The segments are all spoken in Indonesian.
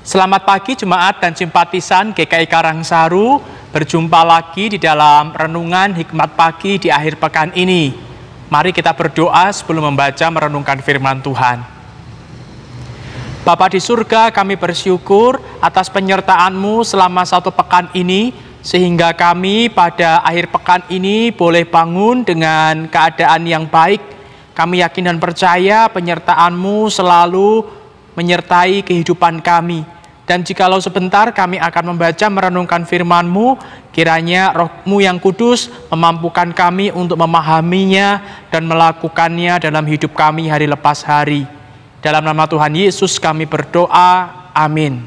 Selamat pagi jemaat dan simpatisan GKI Karangsaru. Berjumpa lagi di dalam renungan hikmat pagi di akhir pekan ini. Mari kita berdoa sebelum membaca merenungkan firman Tuhan. Bapa di surga, kami bersyukur atas penyertaan-Mu selama satu pekan ini sehingga kami pada akhir pekan ini boleh bangun dengan keadaan yang baik. Kami yakin dan percaya penyertaan-Mu selalu menyertai kehidupan kami. Dan jikalau sebentar kami akan membaca merenungkan firman-Mu, kiranya roh-Mu yang kudus memampukan kami untuk memahaminya dan melakukannya dalam hidup kami hari lepas hari. Dalam nama Tuhan Yesus kami berdoa, amin.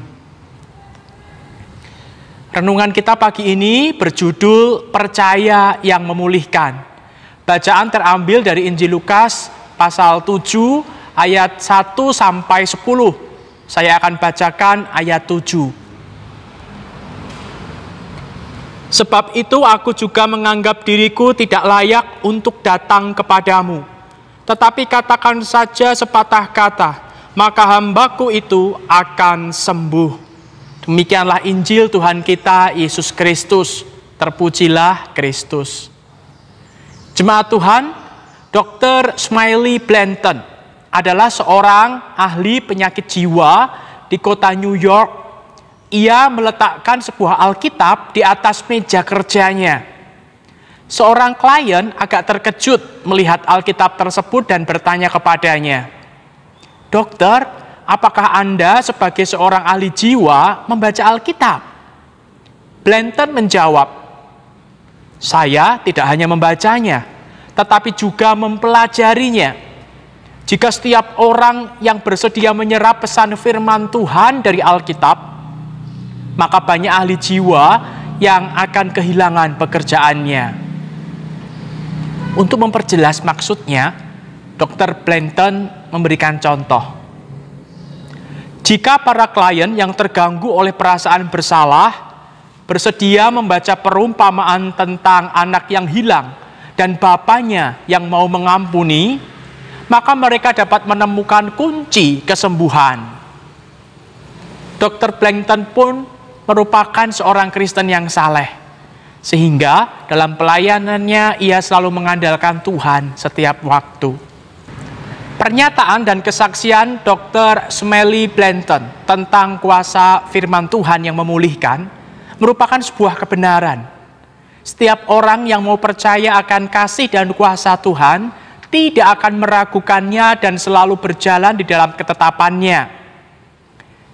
Renungan kita pagi ini berjudul Percaya yang Memulihkan. Bacaan terambil dari Injil Lukas pasal 7 ayat 1 sampai 10. Saya akan bacakan ayat 7. Sebab itu aku juga menganggap diriku tidak layak untuk datang kepadamu. Tetapi katakan saja sepatah kata, maka hambaku itu akan sembuh. Demikianlah Injil Tuhan kita, Yesus Kristus. Terpujilah Kristus. Jemaat Tuhan, Dr. Smiley Blanton adalah seorang ahli penyakit jiwa di kota New York. Ia meletakkan sebuah Alkitab di atas meja kerjanya. Seorang klien agak terkejut melihat Alkitab tersebut dan bertanya kepadanya, "Dokter, apakah Anda sebagai seorang ahli jiwa membaca Alkitab?" Blanton menjawab, "Saya tidak hanya membacanya, tetapi juga mempelajarinya." Jika setiap orang yang bersedia menyerap pesan firman Tuhan dari Alkitab, maka banyak ahli jiwa yang akan kehilangan pekerjaannya. Untuk memperjelas maksudnya, Dr. Blanton memberikan contoh. Jika para klien yang terganggu oleh perasaan bersalah bersedia membaca perumpamaan tentang anak yang hilang dan bapaknya yang mau mengampuni, maka mereka dapat menemukan kunci kesembuhan. Dr. Plankton pun merupakan seorang Kristen yang saleh, sehingga dalam pelayanannya ia selalu mengandalkan Tuhan setiap waktu. Pernyataan dan kesaksian Dr. Smelly Blanton tentang kuasa firman Tuhan yang memulihkan merupakan sebuah kebenaran. Setiap orang yang mau percaya akan kasih dan kuasa Tuhan tidak akan meragukannya dan selalu berjalan di dalam ketetapannya.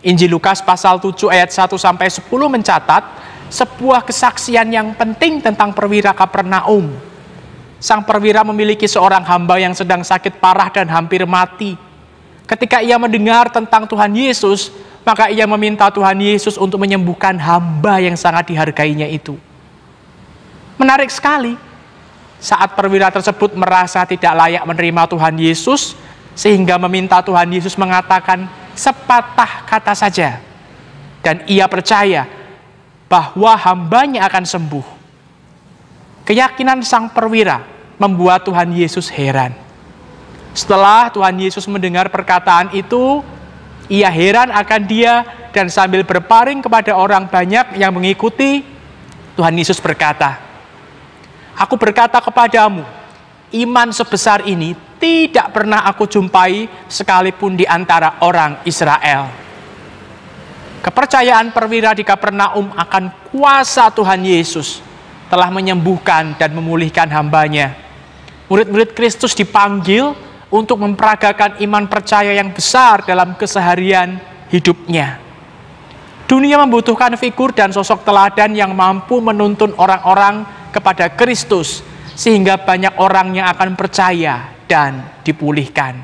Injil Lukas pasal 7 ayat 1 sampai 10 mencatat sebuah kesaksian yang penting tentang perwira Kapernaum. Sang perwira memiliki seorang hamba yang sedang sakit parah dan hampir mati. Ketika ia mendengar tentang Tuhan Yesus, maka ia meminta Tuhan Yesus untuk menyembuhkan hamba yang sangat dihargainya itu. Menarik sekali, saat perwira tersebut merasa tidak layak menerima Tuhan Yesus, sehingga meminta Tuhan Yesus mengatakan sepatah kata saja. Dan ia percaya bahwa hambanya akan sembuh. Keyakinan sang perwira membuat Tuhan Yesus heran. Setelah Tuhan Yesus mendengar perkataan itu, ia heran akan dia dan sambil berparing kepada orang banyak yang mengikuti, Tuhan Yesus berkata, Aku berkata kepadamu, iman sebesar ini tidak pernah aku jumpai sekalipun di antara orang Israel. Kepercayaan perwira di Kapernaum akan kuasa Tuhan Yesus telah menyembuhkan dan memulihkan hambanya. Murid-murid Kristus dipanggil untuk memperagakan iman percaya yang besar dalam keseharian hidupnya. Dunia membutuhkan figur dan sosok teladan yang mampu menuntun orang-orang kepada Kristus sehingga banyak orang yang akan percaya dan dipulihkan.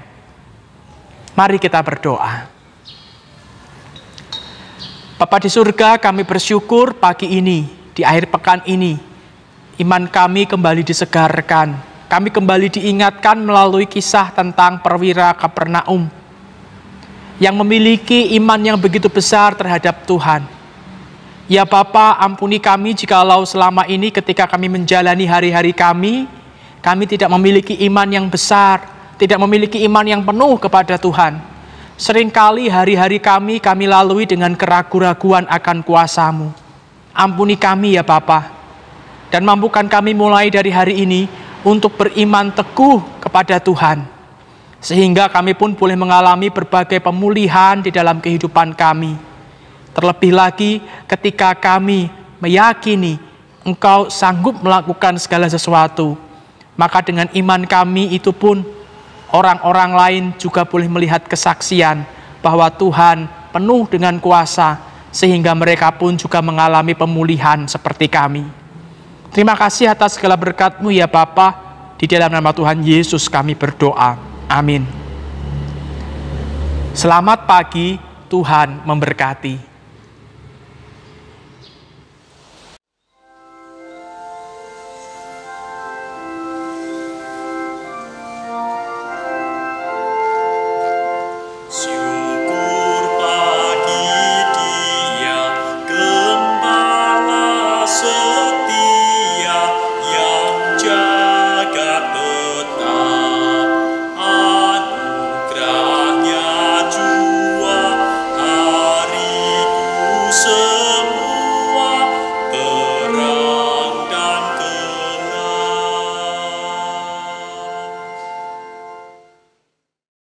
Mari kita berdoa. Bapak di surga, kami bersyukur pagi ini, di akhir pekan ini, iman kami kembali disegarkan. Kami kembali diingatkan melalui kisah tentang perwira Kapernaum yang memiliki iman yang begitu besar terhadap Tuhan Ya Bapa, ampuni kami jikalau selama ini ketika kami menjalani hari-hari kami, kami tidak memiliki iman yang besar, tidak memiliki iman yang penuh kepada Tuhan. Seringkali hari-hari kami kami lalui dengan keraguan-raguan akan kuasamu. Ampuni kami ya Bapa, dan mampukan kami mulai dari hari ini untuk beriman teguh kepada Tuhan. Sehingga kami pun boleh mengalami berbagai pemulihan di dalam kehidupan kami Terlebih lagi ketika kami meyakini engkau sanggup melakukan segala sesuatu, maka dengan iman kami itu pun orang-orang lain juga boleh melihat kesaksian bahwa Tuhan penuh dengan kuasa sehingga mereka pun juga mengalami pemulihan seperti kami. Terima kasih atas segala berkatmu ya Bapa. Di dalam nama Tuhan Yesus kami berdoa. Amin. Selamat pagi, Tuhan memberkati.